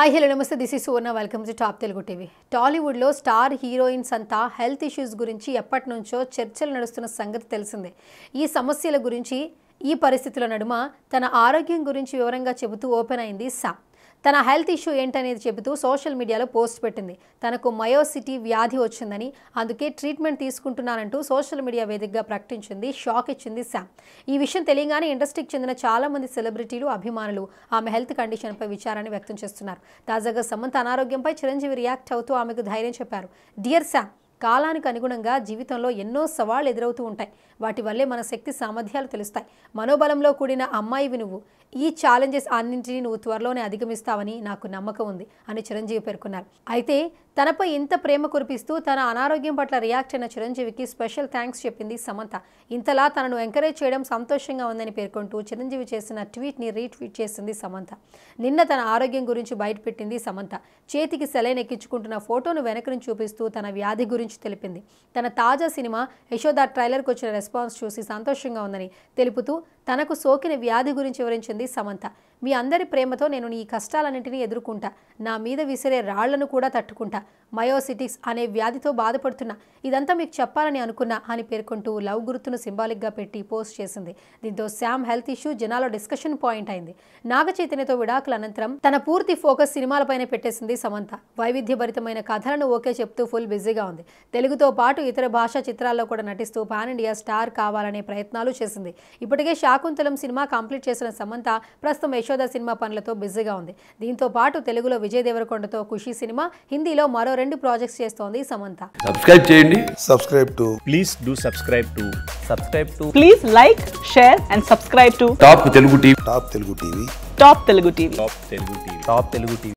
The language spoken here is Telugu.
హాయ్ హలో నమస్తే this is Suvarna welcome to top Telugu TV టాలీవుడ్లో స్టార్ హీరోయిన్స్ అంతా హెల్త్ ఇష్యూస్ గురించి ఎప్పటి నుంచో చర్చలు నడుస్తున్న సంగతి తెలిసిందే ఈ సమస్యల గురించి ఈ పరిస్థితుల నడుమ తన ఆరోగ్యం గురించి వివరంగా చెబుతూ ఓపెన్ అయింది సా తన హెల్త్ ఇష్యూ ఏంటనేది చెబుతూ సోషల్ మీడియాలో పోస్ట్ పెట్టింది తనకు మయోసిటీ వ్యాధి వచ్చిందని అందుకే ట్రీట్మెంట్ తీసుకుంటున్నానంటూ సోషల్ మీడియా వేదికగా ప్రకటించింది షాక్ ఇచ్చింది శామ్ ఈ విషయం తెలియగానే ఇండస్ట్రీకి చెందిన చాలామంది సెలబ్రిటీలు అభిమానులు ఆమె హెల్త్ కండిషన్పై విచారాన్ని వ్యక్తం చేస్తున్నారు తాజాగా సమంత అనారోగ్యంపై చిరంజీవి రియాక్ట్ అవుతూ ఆమెకు ధైర్యం చెప్పారు డియర్ శామ్ కాలానికి అనుగుణంగా జీవితంలో ఎన్నో సవాళ్లు ఎదురవుతూ ఉంటాయి వాటి వల్లే మన శక్తి సామర్థ్యాలు తెలుస్తాయి మనోబలంలో కూడిన అమ్మాయివి నువ్వు ఈ ఛాలెంజెస్ అన్నింటినీ నువ్వు త్వరలోనే అధిగమిస్తావని నాకు నమ్మకం ఉంది అని చిరంజీవి పేర్కొన్నారు అయితే తనపై ఇంత ప్రేమ కురిపిస్తూ తన అనారోగ్యం పట్ల రియాక్ట్ అయిన చిరంజీవికి స్పెషల్ థ్యాంక్స్ చెప్పింది సమంత ఇంతలా తనను ఎంకరేజ్ చేయడం సంతోషంగా ఉందని పేర్కొంటూ చిరంజీవి చేసిన ట్వీట్ని రీట్వీట్ చేసింది సమంత నిన్న తన ఆరోగ్యం గురించి బయటపెట్టింది సమంత చేతికి సెలైన్ ఎక్కించుకుంటున్న ఫోటోను వెనక నుంచి చూపిస్తూ తన వ్యాధి గురించి తెలిపింది తన తాజా సినిమా యశోద ట్రైలర్కు వచ్చిన రెస్పాన్స్ చూసి సంతోషంగా ఉందని తెలుపుతూ తనకు సోకిన వ్యాధి గురించి వివరించింది సమంత మీ అందరి ప్రేమతో నేను ఈ కష్టాలన్నింటినీ ఎదుర్కొంటా నా మీద విసిరే రాళ్లను కూడా తట్టుకుంటా మయోసిటిక్స్ అనే వ్యాధితో బాధపడుతున్నా ఇదంతా మీకు చెప్పాలని అనుకున్నా అని పేర్కొంటూ లవ్ గుర్తును సింబాలిక్గా పెట్టి పోస్ట్ చేసింది దీంతో శామ్ హెల్త్ ఇష్యూ జనాల డిస్కషన్ పాయింట్ అయింది నాగ చైతన్యతో విడాకుల అనంతరం తన పూర్తి ఫోకస్ సినిమాలపైనే పెట్టేసింది సమంత వైవిధ్యభరితమైన కథలను ఓకే చెప్తూ ఫుల్ బిజీగా ఉంది తెలుగుతో పాటు ఇతర భాషా చిత్రాల్లో కూడా నటిస్తూ పాన్ ఇండియా స్టార్ కావాలనే ప్రయత్నాలు చేసింది ఇప్పటికే శాకుంతలం సినిమా కంప్లీట్ చేసిన సమంత ప్రస్తుతం యశోద సినిమా పనులతో బిజీగా ఉంది దీంతో పాటు తెలుగులో విజయ్ దేవరకొండతో ఖుషి సినిమా హిందీలో మరో రెండు ప్రాజెక్ట్స్ చేస్తోంది సమంత సబ్స్క్రైబ్ చేయండి subscribe to please do subscribe to subscribe to please like share and subscribe to top Telugu TV top Telugu TV top Telugu TV top Telugu TV top Telugu TV